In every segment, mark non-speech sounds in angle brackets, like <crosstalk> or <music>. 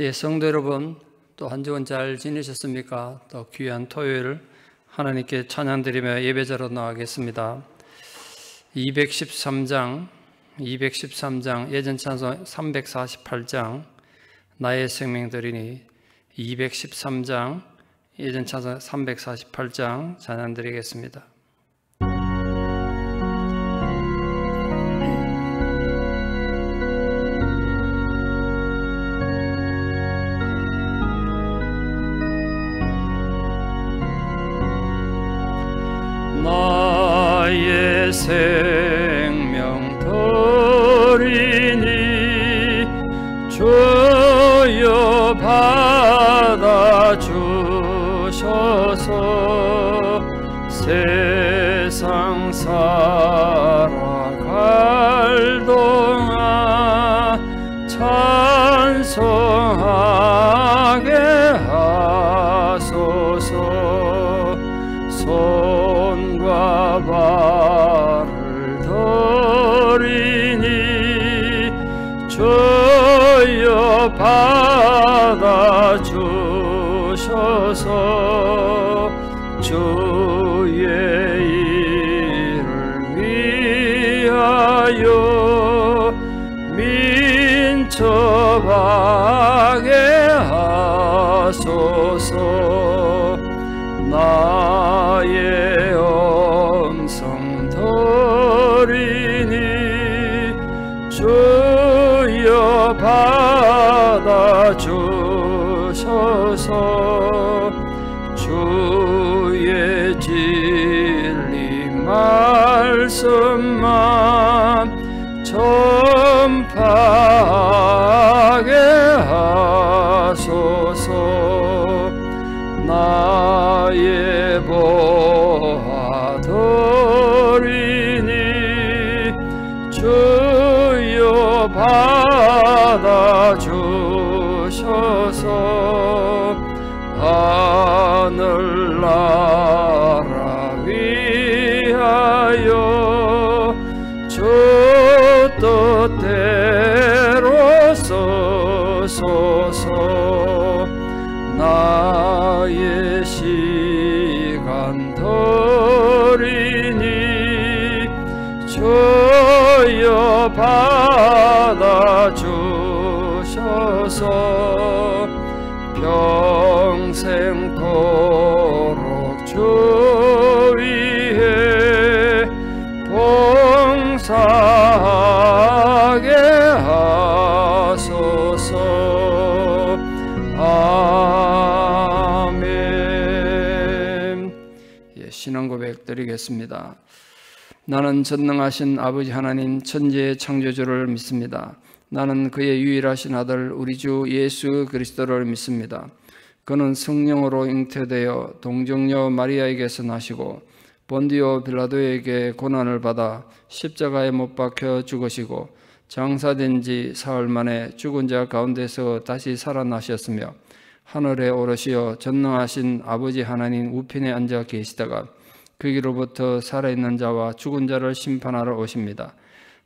예, 성도 여러분, 또 한 주간 잘 지내셨습니까? 또 귀한 토요일 하나님께 찬양드리며 예배자로 나가겠습니다. 213장, 213장, 예전 찬송 348장, 나의 생명 드리니 213장, 예전 찬송 348장 찬양드리겠습니다. 여 받아주셔서 세상 살아갈 동안 찬송하 라 주소서 주의 일을 위하여 민첩하게 하소서 나의 음성 들이 주여 받아주소서 받아주셔서 하늘나라 위하여 주 뜻대로 써소서 나의 시간 더리니 주여 바 주옵서 평생토록 주위에 봉사하게 하소서 아멘 예, 신앙 고백 드리겠습니다 나는 전능하신 아버지 하나님 천지의 창조주를 믿습니다 나는 그의 유일하신 아들 우리 주 예수 그리스도를 믿습니다. 그는 성령으로 잉태되어 동정녀 마리아에게서 나시고 본디오 빌라도에게 고난을 받아 십자가에 못 박혀 죽으시고 장사된 지 사흘 만에 죽은 자 가운데서 다시 살아나셨으며 하늘에 오르시어 전능하신 아버지 하나님 우편에 앉아 계시다가 그기로부터 살아있는 자와 죽은 자를 심판하러 오십니다.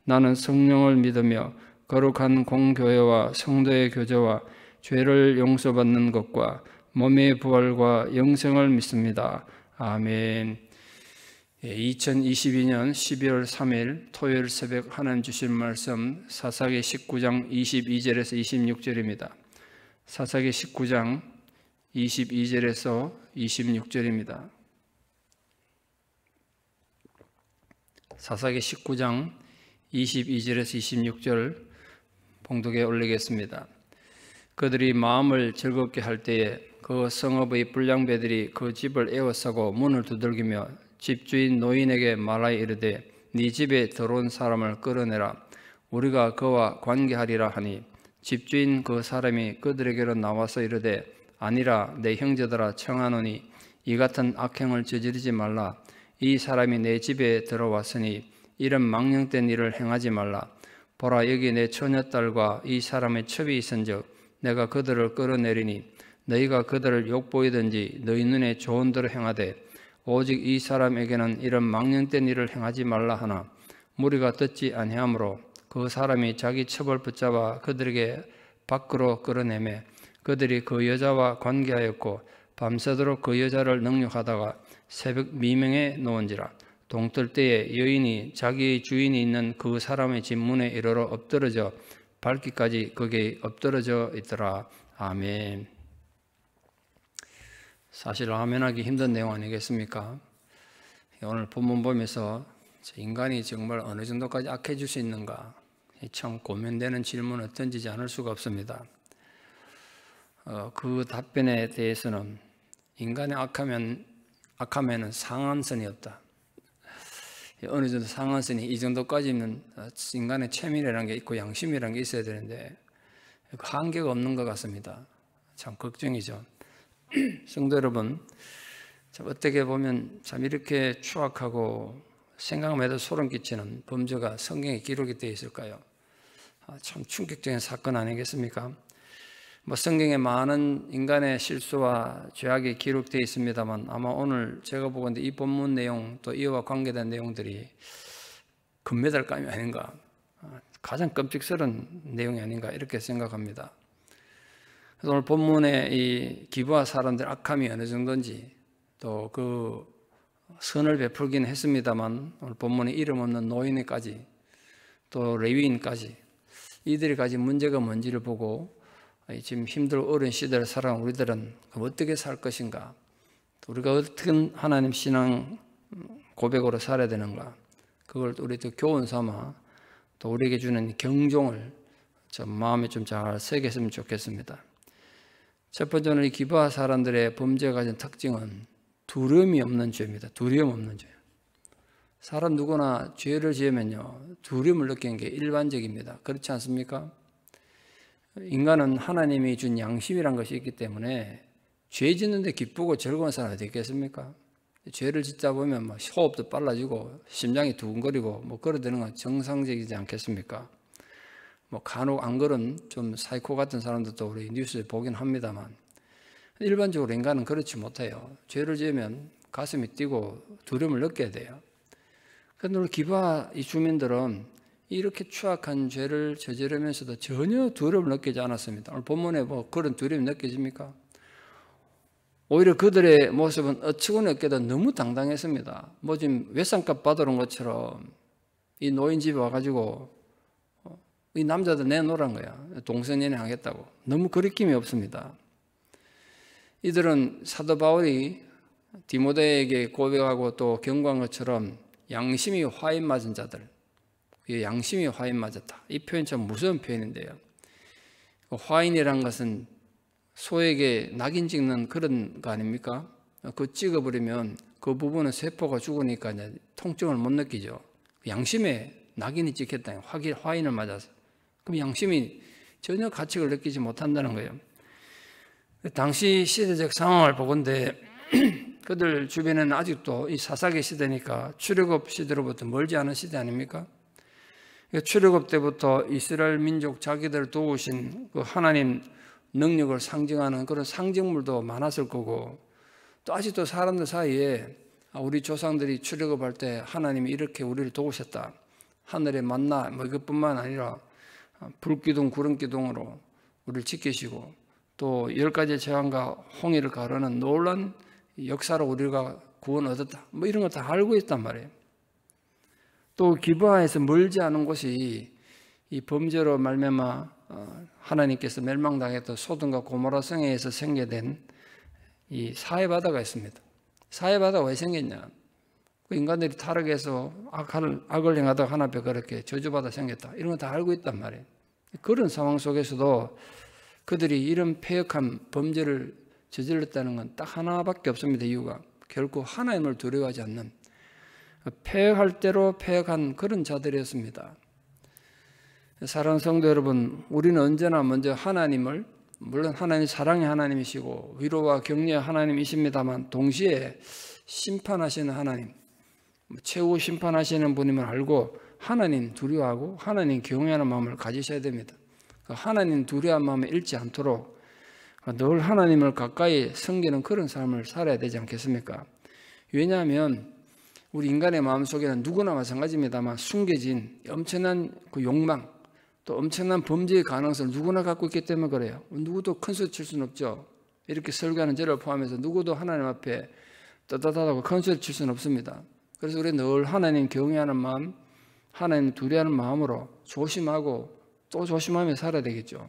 나는 성령을 믿으며 거룩한 공교회와 성도의 교제와 죄를 용서받는 것과 몸의 부활과 영생을 믿습니다. 아멘. 2022년 12월 3일 토요일 새벽 하나님 주신 말씀 사사기 19장 22절에서 26절입니다. 사사기 19장 22절에서 26절입니다. 사사기 19장 22절에서 26절 봉독에 올리겠습니다. 그들이 마음을 즐겁게 할 때에 그 성읍의 불량배들이 그 집을 에워싸고 문을 두들기며 집주인 노인에게 말하여 이르되 네 집에 들어온 사람을 끌어내라 우리가 그와 관계하리라 하니 집주인 그 사람이 그들에게로 나와서 이르되 아니라 내 형제들아 청하노니 이 같은 악행을 저지르지 말라 이 사람이 내 집에 들어왔으니 이런 망령된 일을 행하지 말라 보라 여기 내 처녀딸과 이 사람의 첩이 있은즉 내가 그들을 끌어내리니 너희가 그들을 욕보이든지 너희 눈에 좋은 대로 행하되 오직 이 사람에게는 이런 망령된 일을 행하지 말라 하나 무리가 듣지 아니하므로 그 사람이 자기 첩을 붙잡아 그들에게 밖으로 끌어내매 그들이 그 여자와 관계하였고 밤새도록 그 여자를 능욕하다가 새벽 미명에 놓은지라 동뜰 때에 여인이 자기 주인이 있는 그 사람의 집문에 이르러 엎드러져 밝기까지 거기에 엎드러져 있더라. 아멘. 사실 아멘하기 힘든 내용 아니겠습니까? 오늘 본문 보면서 인간이 정말 어느 정도까지 악해질 수 있는가? 참 고민되는 질문을 던지지 않을 수가 없습니다. 어, 그 답변에 대해서는 인간의 악하면, 악함에는 상한선이 없다. 예, 어느 정도 상한선이 이 정도까지는 어, 인간의 체밀이라는 게 있고 양심이라는 게 있어야 되는데 그 한계가 없는 것 같습니다. 참 걱정이죠. <clears throat> 성도 여러분, 참 어떻게 보면 참 이렇게 추악하고 생각만 해도 소름 끼치는 범죄가 성경에 기록이 되어 있을까요? 아, 참 충격적인 사건 아니겠습니까? 뭐 성경에 많은 인간의 실수와 죄악이 기록되어 있습니다만 아마 오늘 제가 보건데 이 본문 내용 또 이와 관계된 내용들이 금메달감이 아닌가 아, 가장 끔찍스러운 내용이 아닌가 이렇게 생각합니다. 그래서 오늘 본문에이 기부와 사람들 악함이 어느 정도인지 또 그 선을 베풀긴 했습니다만 오늘 본문에 이름 없는 노인에까지 또 레위인까지 이들이 가진 문제가 뭔지를 보고 지금 힘들고 어려운 시대를 살아온 우리들은 어떻게 살 것인가? 우리가 어떤 하나님 신앙 고백으로 살아야 되는가? 그걸 우리 또 교훈 삼아 또 우리에게 주는 경종을 좀 마음에 좀 잘 새겼으면 좋겠습니다. 첫 번째는 이 기바 사람들의 범죄 가진 특징은 두려움이 없는 죄입니다. 두려움 없는 죄. 사람 누구나 죄를 지으면요 두려움을 느끼는 게 일반적입니다. 그렇지 않습니까? 인간은 하나님이 준 양심이란 것이 있기 때문에 죄 짓는데 기쁘고 즐거운 사람이 되겠습니까? 죄를 짓다 보면 막 뭐 호흡도 빨라지고 심장이 두근거리고 뭐 그러되는 건 정상적이지 않겠습니까? 뭐 간혹 안 그런 좀 사이코 같은 사람들도 우리 뉴스에 보긴 합니다만 일반적으로 인간은 그렇지 못해요. 죄를 지으면 가슴이 뛰고 두려움을 느껴야 돼요. 그런데 기바 이 주민들은 이렇게 추악한 죄를 저지르면서도 전혀 두려움을 느끼지 않았습니다. 오늘 본문에 뭐 그런 두려움 느껴집니까? 오히려 그들의 모습은 어처구니 없게도 너무 당당했습니다. 뭐 지금 외상값 받으러 온 것처럼 이 노인 집에 와가지고 어, 이 남자들 내놓으란 거야. 동성연애 하겠다고. 너무 거리낌이 없습니다. 이들은 사도 바울이 디모데에게 고백하고 또 경고한 것처럼 양심이 화인 맞은 자들, 양심이 화인 맞았다. 이 표현 참 무서운 표현인데요. 그 화인이란 것은 소에게 낙인 찍는 그런 거 아닙니까? 그 찍어버리면 그 부분은 세포가 죽으니까 이제 통증을 못 느끼죠. 양심에 낙인이 찍혔다. 화기, 화인을 맞아서. 그럼 양심이 전혀 가책을 느끼지 못한다는 거예요. 당시 시대적 상황을 보건데 <clears throat> 그들 주변에는 아직도 이 사사기 시대니까 출애굽 시대로부터 멀지 않은 시대 아닙니까? 그러니까 출애굽 때부터 이스라엘 민족 자기들 도우신 그 하나님 능력을 상징하는 그런 상징물도 많았을 거고 또 아직도 사람들 사이에 아, 우리 조상들이 출애굽할 때 하나님이 이렇게 우리를 도우셨다. 하늘에 만나 뭐 이것뿐만 아니라 아, 불기둥 구름기둥으로 우리를 지키시고 또 열 가지의 재앙과 홍해를 가르는 놀란 역사로 우리가 구원 얻었다. 뭐 이런 거 다 알고 있단 말이에요. 또 기브아에서 멀지 않은 곳이 이 범죄로 말미마 어, 하나님께서 멸망당했던 소돔과 고모라 성에서 생겨된 이 사해 바다가 있습니다. 사해 바다가 왜 생겼냐? 그 인간들이 타락해서 악을, 악을 행하다가 하나 앞에 그렇게 저주받아 생겼다. 이런 거다 알고 있단 말이에요. 그런 상황 속에서도 그들이 이런 폐역한 범죄를 저질렀다는 건 딱 하나밖에 없습니다. 이유가 결코 하나님을 두려워하지 않는 폐역할 대로 폐역한 그런 자들이었습니다. 사랑 성도 여러분, 우리는 언제나 먼저 하나님을 물론 하나님 사랑의 하나님이시고 위로와 격려의 하나님이십니다만 동시에 심판하시는 하나님, 뭐 최후 심판하시는 분임을 알고 하나님 두려워하고 하나님 경외하는 마음을 가지셔야 됩니다. 그 하나님 두려운 마음에 잃지 않도록 늘 하나님을 가까이 섬기는 그런 삶을 살아야 되지 않겠습니까? 왜냐하면 우리 인간의 마음속에는 누구나 마찬가지입니다만 숨겨진 엄청난 그 욕망 또 엄청난 범죄의 가능성을 누구나 갖고 있기 때문에 그래요. 누구도 큰 소리 칠 수는 없죠. 이렇게 설교하는 저를 포함해서 누구도 하나님 앞에 떳떳하다고큰 소리 칠 수는 없습니다. 그래서 우리 늘 하나님 경외하는 마음, 하나님 두려하는 워 마음으로 조심하고 또 조심하며 살아야 되겠죠.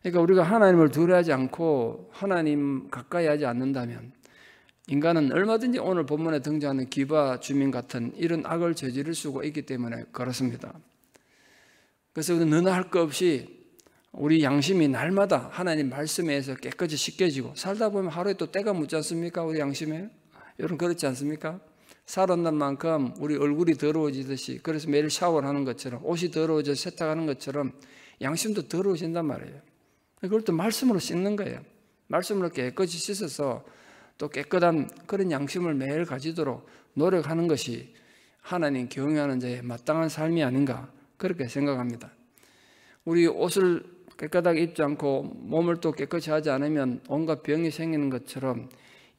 그러니까 우리가 하나님을 두려하지 워 않고 하나님 가까이 하지 않는다면 인간은 얼마든지 오늘 본문에 등장하는 기바 주민 같은 이런 악을 저지를 수가 있기 때문에 그렇습니다. 그래서 너나 할 것 없이 우리 양심이 날마다 하나님 말씀에 서 깨끗이 씻겨지고 살다 보면 하루에 또 때가 묻지 않습니까? 우리 양심에? 여러분 그렇지 않습니까? 살았는 만큼 우리 얼굴이 더러워지듯이 그래서 매일 샤워를 하는 것처럼 옷이 더러워져 세탁하는 것처럼 양심도 더러워진단 말이에요. 그걸 또 말씀으로 씻는 거예요. 말씀으로 깨끗이 씻어서 또 깨끗한 그런 양심을 매일 가지도록 노력하는 것이 하나님 경외하는 자의 마땅한 삶이 아닌가 그렇게 생각합니다. 우리 옷을 깨끗하게 입지 않고 몸을 또 깨끗이 하지 않으면 온갖 병이 생기는 것처럼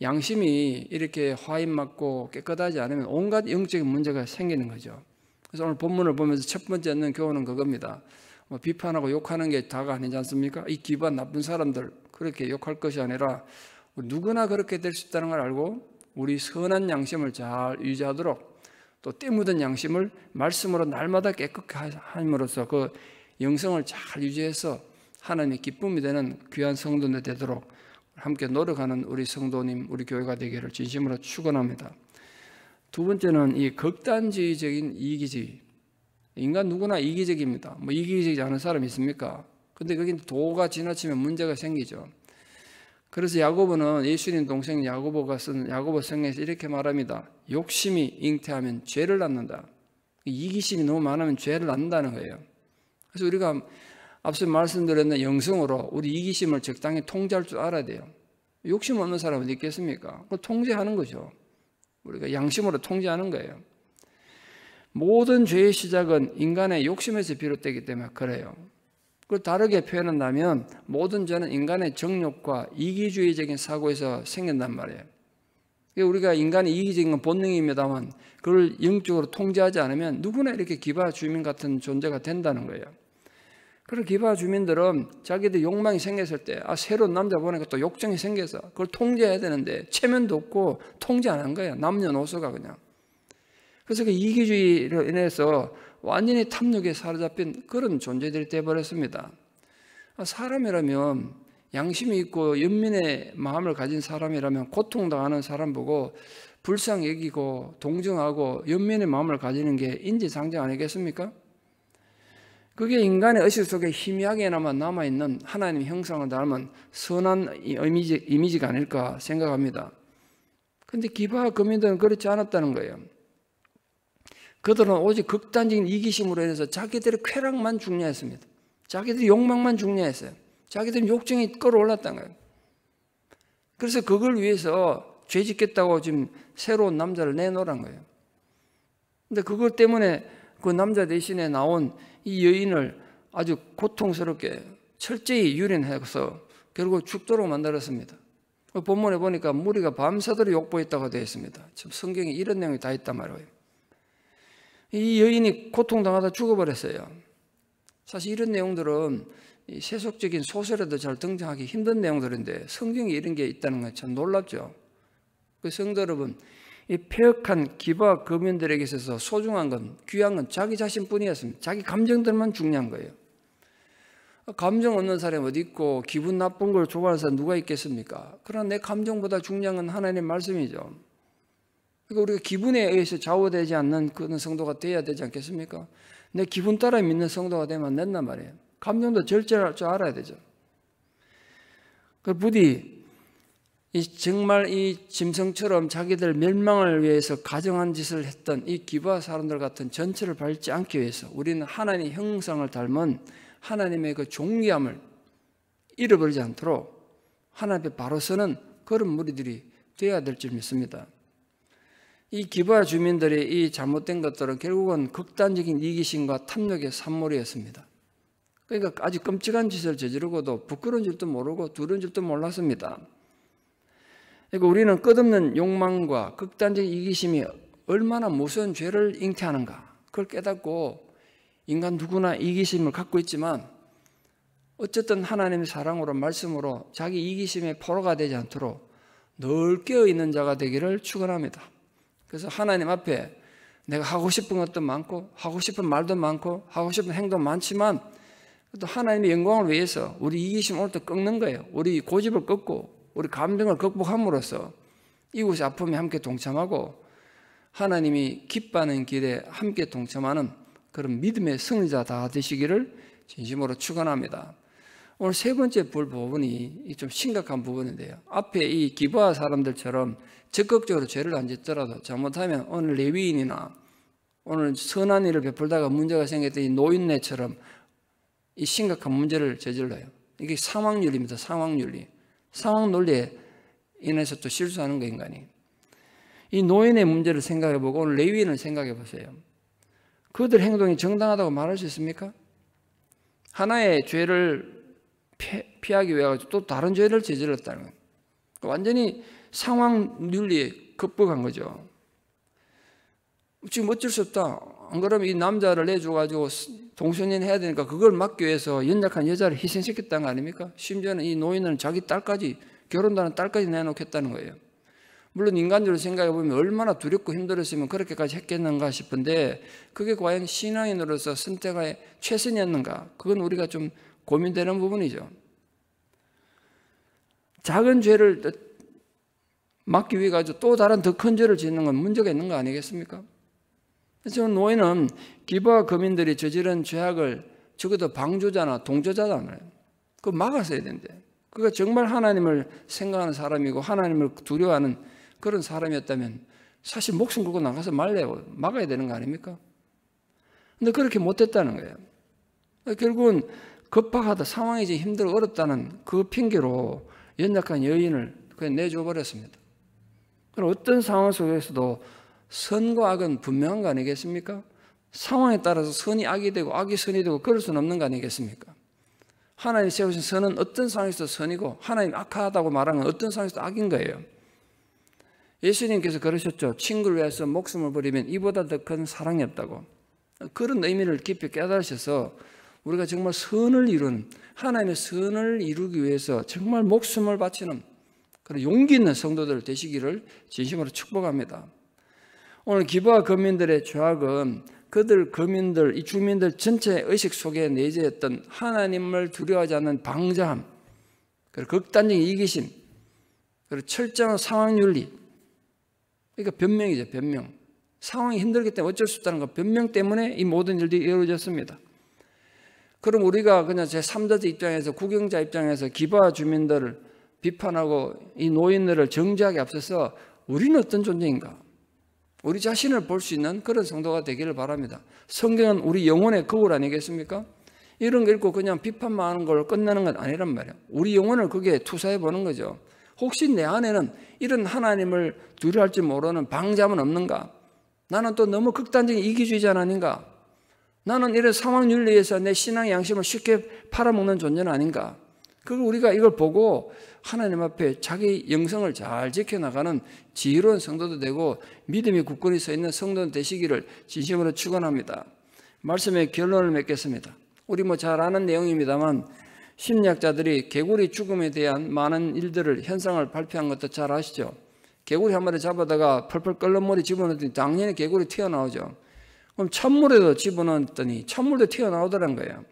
양심이 이렇게 화인 맞고 깨끗하지 않으면 온갖 영적인 문제가 생기는 거죠. 그래서 오늘 본문을 보면서 첫 번째 얻는 교훈은 그겁니다. 뭐 비판하고 욕하는 게 다가 아니지 않습니까? 이 기반 나쁜 사람들 그렇게 욕할 것이 아니라 누구나 그렇게 될 수 있다는 걸 알고 우리 선한 양심을 잘 유지하도록 또 때묻은 양심을 말씀으로 날마다 깨끗하게 함으로써 그 영성을 잘 유지해서 하나님의 기쁨이 되는 귀한 성도들 되도록 함께 노력하는 우리 성도님, 우리 교회가 되기를 진심으로 축원합니다. 두 번째는 이 극단주의적인 이기주의. 인간 누구나 이기적입니다. 뭐 이기적이지 않은 사람이 있습니까? 근데 거긴 도가 지나치면 문제가 생기죠. 그래서 야고보는 예수님 동생 야고보가 쓴 야고보 성경에서 이렇게 말합니다. 욕심이 잉태하면 죄를 낳는다. 이기심이 너무 많으면 죄를 낳는다는 거예요. 그래서 우리가 앞서 말씀드렸는 영성으로 우리 이기심을 적당히 통제할 줄 알아야 돼요. 욕심 없는 사람은 있겠습니까? 그 통제하는 거죠. 우리가 양심으로 통제하는 거예요. 모든 죄의 시작은 인간의 욕심에서 비롯되기 때문에 그래요. 그걸 다르게 표현한다면 모든 죄는 인간의 정욕과 이기주의적인 사고에서 생긴단 말이에요. 우리가 인간의 이기적인 건 본능입니다만 그걸 영적으로 통제하지 않으면 누구나 이렇게 기바 주민 같은 존재가 된다는 거예요. 그리 기바 주민들은 자기들 욕망이 생겼을 때, 아, 새로운 남자 보니까 또 욕정이 생겨서 그걸 통제해야 되는데 체면도 없고 통제 안 한 거예요. 남녀노소가 그냥. 그래서 그 이기주의로 인해서 완전히 탐욕에 사로잡힌 그런 존재들이 되어버렸습니다. 사람이라면 양심이 있고 연민의 마음을 가진 사람이라면 고통당하는 사람 보고 불쌍히 여기고 동정하고 연민의 마음을 가지는 게 인지상정 아니겠습니까? 그게 인간의 의식 속에 희미하게나마 남아있는 하나님 형상을 닮은 선한 이미지, 이미지가 아닐까 생각합니다. 근데 기바 금인들은 그렇지 않았다는 거예요. 그들은 오직 극단적인 이기심으로 인해서 자기들의 쾌락만 중요했습니다. 자기들의 욕망만 중요했어요. 자기들은 욕정이 끌어올랐던 거예요. 그래서 그걸 위해서 죄 짓겠다고 지금 새로운 남자를 내놓으란 거예요. 근데 그것 때문에 그 남자 대신에 나온 이 여인을 아주 고통스럽게 철저히 유린해서 결국 죽도록 만들었습니다. 그 본문에 보니까 무리가 밤새도록 욕보했다고 되어 있습니다. 지금 성경에 이런 내용이 다 있단 말이에요. 이 여인이 고통당하다 죽어버렸어요. 사실 이런 내용들은 세속적인 소설에도 잘 등장하기 힘든 내용들인데 성경에 이런 게 있다는 건 참 놀랍죠. 그 성도 여러분, 이 폐역한 기바 거민들에게 있어서 소중한 건 귀한 건 자기 자신뿐이었습니다. 자기 감정들만 중요한 거예요. 감정 없는 사람이 어디 있고 기분 나쁜 걸 좋아하는 누가 있겠습니까? 그러나 내 감정보다 중요한 건 하나님의 말씀이죠. 그러니까 우리가 기분에 의해서 좌우되지 않는 그런 성도가 되어야 되지 않겠습니까? 내 기분 따라 믿는 성도가 되면 안 된단 말이에요. 감정도 절제할 줄 알아야 되죠. 그 부디 이 정말 이 짐승처럼 자기들 멸망을 위해서 가정한 짓을 했던 이 기바 사람들 같은 전체를 밟지 않기 위해서 우리는 하나님의 형상을 닮은 하나님의 그 존귀함을 잃어버리지 않도록 하나님 앞에 바로 서는 그런 무리들이 되어야 될 줄 믿습니다. 이 기부아 주민들의 이 잘못된 것들은 결국은 극단적인 이기심과 탐욕의 산물이었습니다. 그러니까 아주 끔찍한 짓을 저지르고도 부끄러운 줄도 모르고 두려운 줄도 몰랐습니다. 그러니까 우리는 끝없는 욕망과 극단적인 이기심이 얼마나 무서운 죄를 잉태하는가 그걸 깨닫고 인간 누구나 이기심을 갖고 있지만 어쨌든 하나님의 사랑으로 말씀으로 자기 이기심의 포로가 되지 않도록 넓게 있는 자가 되기를 축원합니다. 그래서 하나님 앞에 내가 하고 싶은 것도 많고 하고 싶은 말도 많고 하고 싶은 행동 많지만 또 하나님의 영광을 위해서 우리 이기심 오늘도 꺾는 거예요. 우리 고집을 꺾고 우리 감정을 극복함으로써 이곳의 아픔에 함께 동참하고 하나님이 기뻐하는 길에 함께 동참하는 그런 믿음의 승리자 다 되시기를 진심으로 축원합니다. 오늘 세 번째 볼 부분이 좀 심각한 부분인데요. 앞에 이 기부아 사람들처럼 적극적으로 죄를 안 짓더라도 잘못하면 오늘 레위인이나 오늘 선한 일을 베풀다가 문제가 생겼던 이 노인네처럼 이 심각한 문제를 저질러요. 이게 상황윤리입니다. 상황윤리. 상황 논리에 인해서 또 실수하는 거 인간이. 이 노인의 문제를 생각해보고 오늘 레위인을 생각해보세요. 그들 행동이 정당하다고 말할 수 있습니까? 하나의 죄를 피, 하기 위해 가지고 또 다른 죄를 저질렀다는 거 그러니까 완전히 상황 윤리에 극복한 거죠. 지금 어쩔 수 없다. 안 그러면 이 남자를 내줘가지고 동성인 해야 되니까 그걸 막기 위해서 연약한 여자를 희생시켰다는 거 아닙니까? 심지어는 이 노인은 자기 딸까지 결혼하는 딸까지 내놓겠다는 거예요. 물론 인간적으로 생각해 보면 얼마나 두렵고 힘들었으면 그렇게까지 했겠는가 싶은데 그게 과연 신앙인으로서 선택의 최선이었는가? 그건 우리가 좀 고민되는 부분이죠. 작은 죄를 막기 위해 가지고 또 다른 더 큰 죄를 짓는 건 문제가 있는 거 아니겠습니까? 그래서 노예는 기부와 거민들이 저지른 죄악을 적어도 방조자나 동조자잖아요. 그 막았어야 된대. 그가 정말 하나님을 생각하는 사람이고 하나님을 두려워하는 그런 사람이었다면 사실 목숨 걸고 나가서 말래요. 막아야 되는 거 아닙니까? 근데 그렇게 못했다는 거예요. 결국은 급박하다, 상황이 이제 힘들어 어렵다는 그 핑계로 연약한 여인을 그냥 내줘 버렸습니다. 그럼 어떤 상황 속에서도 선과 악은 분명한 거 아니겠습니까? 상황에 따라서 선이 악이 되고 악이 선이 되고 그럴 수는 없는 거 아니겠습니까? 하나님 세우신 선은 어떤 상황에서 선이고 하나님 악하다고 말한 건 어떤 상황에서 악인 거예요. 예수님께서 그러셨죠. 친구를 위해서 목숨을 버리면 이보다 더 큰 사랑이 없다고. 그런 의미를 깊이 깨달으셔서 우리가 정말 선을 이룬 하나님의 선을 이루기 위해서 정말 목숨을 바치는 그런 용기 있는 성도들 되시기를 진심으로 축복합니다. 오늘 기부와 거민들의 죄악은 그들 거민들 이 주민들 전체의 의식 속에 내재했던 하나님을 두려워하지 않는 방자함, 그리고 극단적인 이기심, 그리고 철저한 상황 윤리. 그러니까 변명이죠, 변명. 상황이 힘들기 때문에 어쩔 수 없다는 거 변명 때문에 이 모든 일들이 이루어졌습니다. 그럼 우리가 그냥 제 3자들 입장에서 구경자 입장에서 기바 주민들을 비판하고 이 노인들을 정죄하기 앞서서 우리는 어떤 존재인가? 우리 자신을 볼 수 있는 그런 성도가 되기를 바랍니다. 성경은 우리 영혼의 거울 아니겠습니까? 이런 거 읽고 그냥 비판만 하는 걸 끝내는 건 아니란 말이에요. 우리 영혼을 거기에 투사해 보는 거죠. 혹시 내 안에는 이런 하나님을 두려할지 모르는 방잠은 없는가? 나는 또 너무 극단적인 이기주의자 아닌가? 나는 이런 상황 윤리에서 내 신앙 양심을 쉽게 팔아먹는 존재는 아닌가. 그리 우리가 이걸 보고 하나님 앞에 자기 영성을 잘 지켜나가는 지혜로운 성도도 되고 믿음이 굳건히 서 있는 성도 되시기를 진심으로 축원합니다. 말씀의 결론을 맺겠습니다. 우리 뭐 잘 아는 내용입니다만 심리학자들이 개구리 죽음에 대한 많은 일들을 현상을 발표한 것도 잘 아시죠. 개구리 한 마리 잡아다가 펄펄 끓는 물에 집어넣더니 당연히 개구리 튀어나오죠. 그럼 찬물에도 집어넣었더니 찬물도 튀어나오더란 거예요.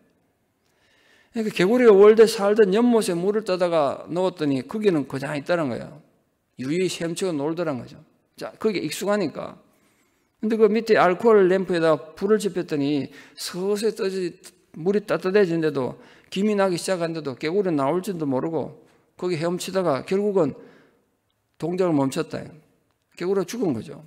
그러니까 개구리가 원래 살던 연못에 물을 떠다가 넣었더니 거기는 그냥 있다는 거예요. 유유히 헤엄치고 놀더란 거죠. 자, 그게 익숙하니까. 근데 그 밑에 알코올 램프에다 불을 지폈더니 서서히 떠지, 물이 따뜻해진데도 김이 나기 시작한데도 개구리 나올지도 모르고 거기 헤엄치다가 결국은 동작을 멈췄다. 개구리가 죽은 거죠.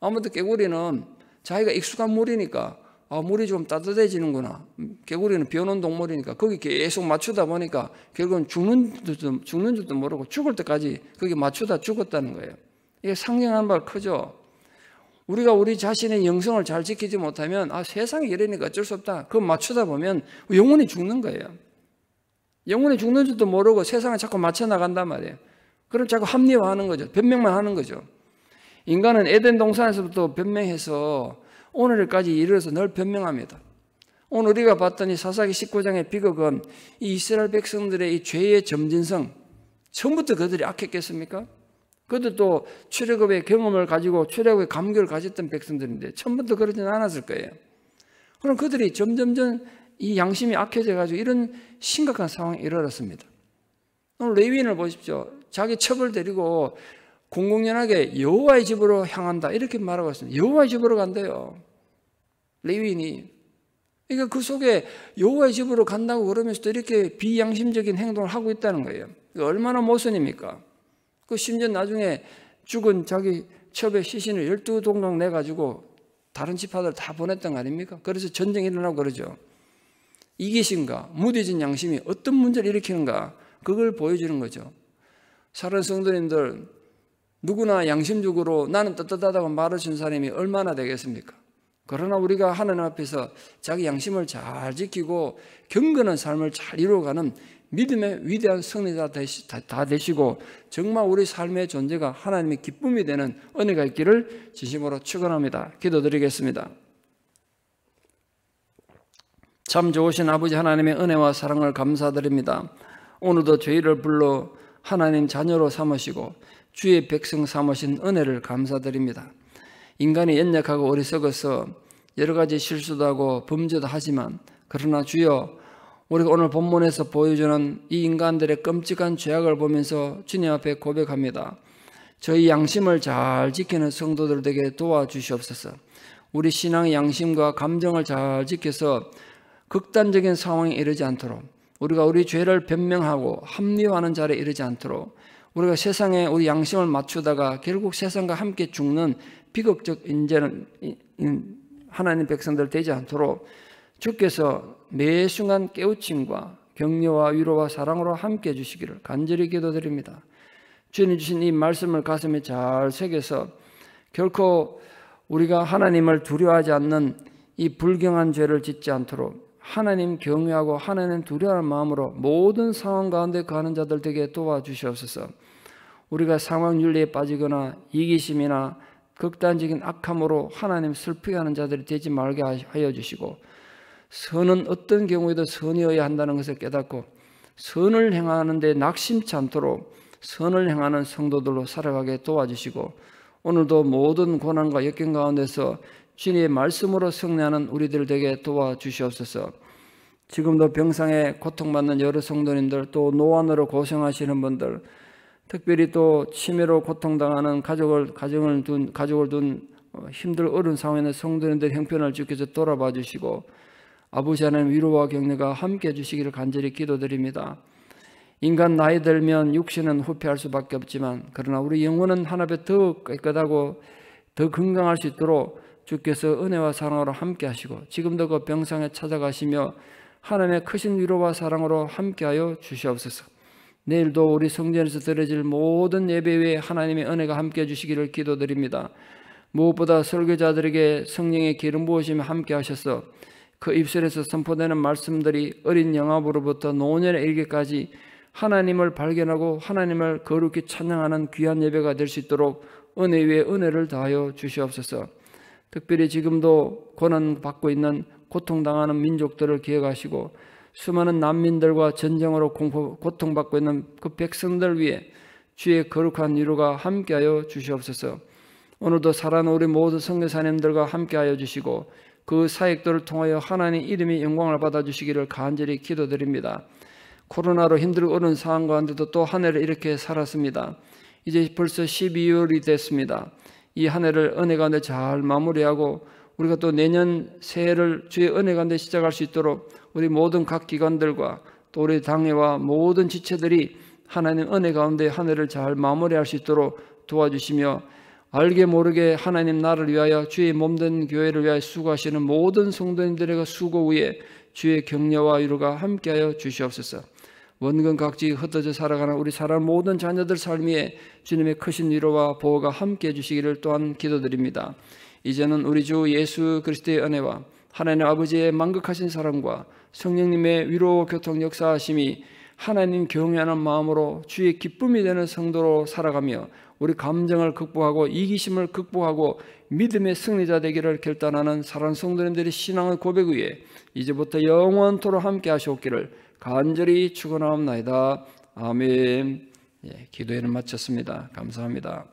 아무튼 개구리는 자기가 익숙한 물이니까 아, 물이 좀 따뜻해지는구나. 개구리는 변온 동물이니까 거기 계속 맞추다 보니까 결국은 죽는 줄도, 죽는 줄도 모르고 죽을 때까지 거기 맞추다 죽었다는 거예요. 이게 상징하는 바 크죠. 우리가 우리 자신의 영성을 잘 지키지 못하면 아, 세상이 이러니까 어쩔 수 없다. 그거 맞추다 보면 영혼이 죽는 거예요. 영혼이 죽는 줄도 모르고 세상에 자꾸 맞춰 나간단 말이에요. 그럼 자꾸 합리화하는 거죠. 변명만 하는 거죠. 인간은 에덴 동산에서부터 변명해서 오늘까지 이르러서 늘 변명합니다. 오늘 우리가 봤더니 사사기 19장의 비극은 이 이스라엘 백성들의 이 죄의 점진성, 처음부터 그들이 악했겠습니까? 그들도 출애굽의 경험을 가지고 출애굽의 감격을 가졌던 백성들인데 처음부터 그러진 않았을 거예요. 그럼 그들이 점점점 이 양심이 악해져 가지고 이런 심각한 상황에 이르렀습니다. 오늘 레위인을 보십시오. 자기 첩을 데리고 공공연하게 여호와의 집으로 향한다 이렇게 말하고 있습니다. 여호와의 집으로 간대요. 레위인이 그러니까 그 속에 여호와의 집으로 간다고 그러면서도 이렇게 비양심적인 행동을 하고 있다는 거예요. 얼마나 모순입니까? 그 심지어 나중에 죽은 자기 첩의 시신을 열두 동동 내가지고 다른 지파들 다 보냈던 거 아닙니까? 그래서 전쟁이 일어나고 그러죠. 이기심과 무뎌진 양심이 어떤 문제를 일으키는가 그걸 보여주는 거죠. 사랑 성도님들 누구나 양심적으로 나는 떳떳하다고 말하신 사람이 얼마나 되겠습니까? 그러나 우리가 하나님 앞에서 자기 양심을 잘 지키고 경건한 삶을 잘 이루어가는 믿음의 위대한 승리자 다 되시고 정말 우리 삶의 존재가 하나님의 기쁨이 되는 은혜가 있기를 진심으로 축원합니다. 기도드리겠습니다. 참 좋으신 아버지 하나님의 은혜와 사랑을 감사드립니다. 오늘도 저희를 불러 하나님 자녀로 삼으시고 주의 백성 삼으신 은혜를 감사드립니다. 인간이 연약하고 어리석어서 여러 가지 실수도 하고 범죄도 하지만 그러나 주여 우리가 오늘 본문에서 보여주는 이 인간들의 끔찍한 죄악을 보면서 주님 앞에 고백합니다. 저희 양심을 잘 지키는 성도들 에게 도와주시옵소서. 우리 신앙의 양심과 감정을 잘 지켜서 극단적인 상황에 이르지 않도록 우리가 우리 죄를 변명하고 합리화하는 자리에 이르지 않도록 우리가 세상에 우리 양심을 맞추다가 결국 세상과 함께 죽는 비극적 인재는 하나님 백성들 되지 않도록 주께서 매 순간 깨우침과 격려와 위로와 사랑으로 함께 해주시기를 간절히 기도드립니다. 주님 주신 이 말씀을 가슴에 잘 새겨서 결코 우리가 하나님을 두려워하지 않는 이 불경한 죄를 짓지 않도록 하나님 경외하고 하나님 두려워하는 마음으로 모든 상황 가운데 가는 자들 되게 도와주시옵소서. 우리가 상황 윤리에 빠지거나 이기심이나 극단적인 악함으로 하나님 슬피 하는 자들이 되지 말게 하여 주시고 선은 어떤 경우에도 선이어야 한다는 것을 깨닫고 선을 행하는데 낙심치 않도록 선을 행하는 성도들로 살아가게 도와주시고 오늘도 모든 고난과 역경 가운데서 주님의 말씀으로 승리하는 우리들 되게 도와주시옵소서. 지금도 병상에 고통받는 여러 성도님들 또 노안으로 고생하시는 분들 특별히 또 치매로 고통당하는 가족을 가정을 둔 가족을 둔 어, 힘들 어려 상황에 는 성도님들 형편을 주께서 돌아봐 주시고 아버지 하나님 위로와 격려가 함께 주시기를 간절히 기도드립니다. 인간 나이 들면 육신은 후패할 수밖에 없지만 그러나 우리 영혼은 하나님더 깨끗하고 더 건강할 수 있도록 주께서 은혜와 사랑으로 함께 하시고 지금도 그 병상에 찾아가시며 하나님의 크신 위로와 사랑으로 함께하여 주시옵소서. 내일도 우리 성전에서 드려질 모든 예배 위에 하나님의 은혜가 함께 해 주시기를 기도드립니다. 무엇보다 설교자들에게 성령의 기름 부으심 함께 하셔서 그 입술에서 선포되는 말씀들이 어린 영아부로부터 노년의 일기까지 하나님을 발견하고 하나님을 거룩히 찬양하는 귀한 예배가 될 수 있도록 은혜 위에 은혜를 다하여 주시옵소서. 특별히 지금도 고난받고 있는 고통당하는 민족들을 기억하시고 수많은 난민들과 전쟁으로 공포, 고통받고 있는 그 백성들 위해 주의 거룩한 위로가 함께하여 주시옵소서. 오늘도 살아난 우리 모든 성교사님들과 함께하여 주시고 그 사역들을 통하여 하나님 이름이 영광을 받아주시기를 간절히 기도드립니다. 코로나로 힘들고 어려운 상황 가운데도 또 한 해를 이렇게 살았습니다. 이제 벌써 12월이 됐습니다. 이한 해를 은혜 가운데 잘 마무리하고 우리가 또 내년 새해를 주의 은혜 가운데 시작할 수 있도록 우리 모든 각 기관들과 또 우리 당회와 모든 지체들이 하나님 은혜 가운데 한 해를 잘 마무리할 수 있도록 도와주시며 알게 모르게 하나님 나를 위하여 주의 몸 된 교회를 위하여 수고하시는 모든 성도님들에게 수고 후에 주의 격려와 위로가 함께하여 주시옵소서. 원근 각지 흩어져 살아가는 우리 사랑 모든 자녀들 삶에 주님의 크신 위로와 보호가 함께 해주시기를 또한 기도드립니다. 이제는 우리 주 예수 그리스도의 은혜와 하나님 아버지의 만극하신 사랑과 성령님의 위로 교통 역사하심이 하나님 경외하는 마음으로 주의 기쁨이 되는 성도로 살아가며 우리 감정을 극복하고 이기심을 극복하고 믿음의 승리자 되기를 결단하는 사랑 성도님들의 신앙의 고백 위에 이제부터 영원토로 함께 하시옵기를 간절히 축원하옵나이다. 아멘. 예, 기도회는 마쳤습니다. 감사합니다.